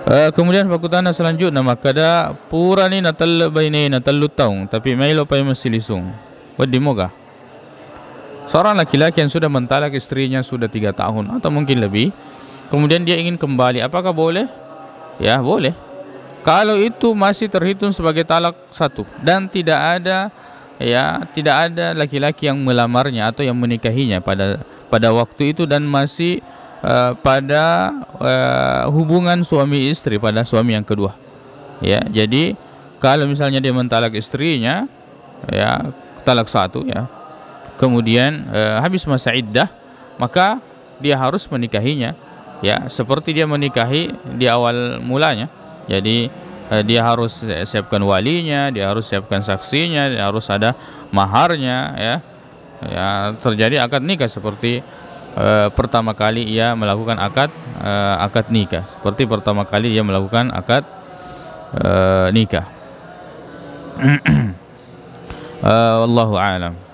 Uh, kemudian fakutana selanjutnya maka ada purani natal bainai natal lutaung tapi mailo pai masih lisung. Wadi moga. Seorang laki-laki yang sudah mentalak istrinya sudah tiga tahun atau mungkin lebih, kemudian dia ingin kembali, apakah boleh? Ya boleh. Kalau itu masih terhitung sebagai talak satu dan tidak ada ya tidak ada laki-laki yang melamarnya atau yang menikahinya pada pada waktu itu dan masih uh, pada uh, hubungan suami istri pada suami yang kedua. Ya, jadi kalau misalnya dia mentalak istrinya, ya talak satu ya, kemudian uh, habis masa iddah, maka dia harus menikahinya. Ya, seperti dia menikahi di awal mulanya. Jadi dia harus siapkan walinya, dia harus siapkan saksinya, dia harus ada maharnya, ya. Ya terjadi akad nikah seperti e, pertama kali ia melakukan akad e, akad nikah seperti pertama kali ia melakukan akad e, nikah. e, wallahu a'lam.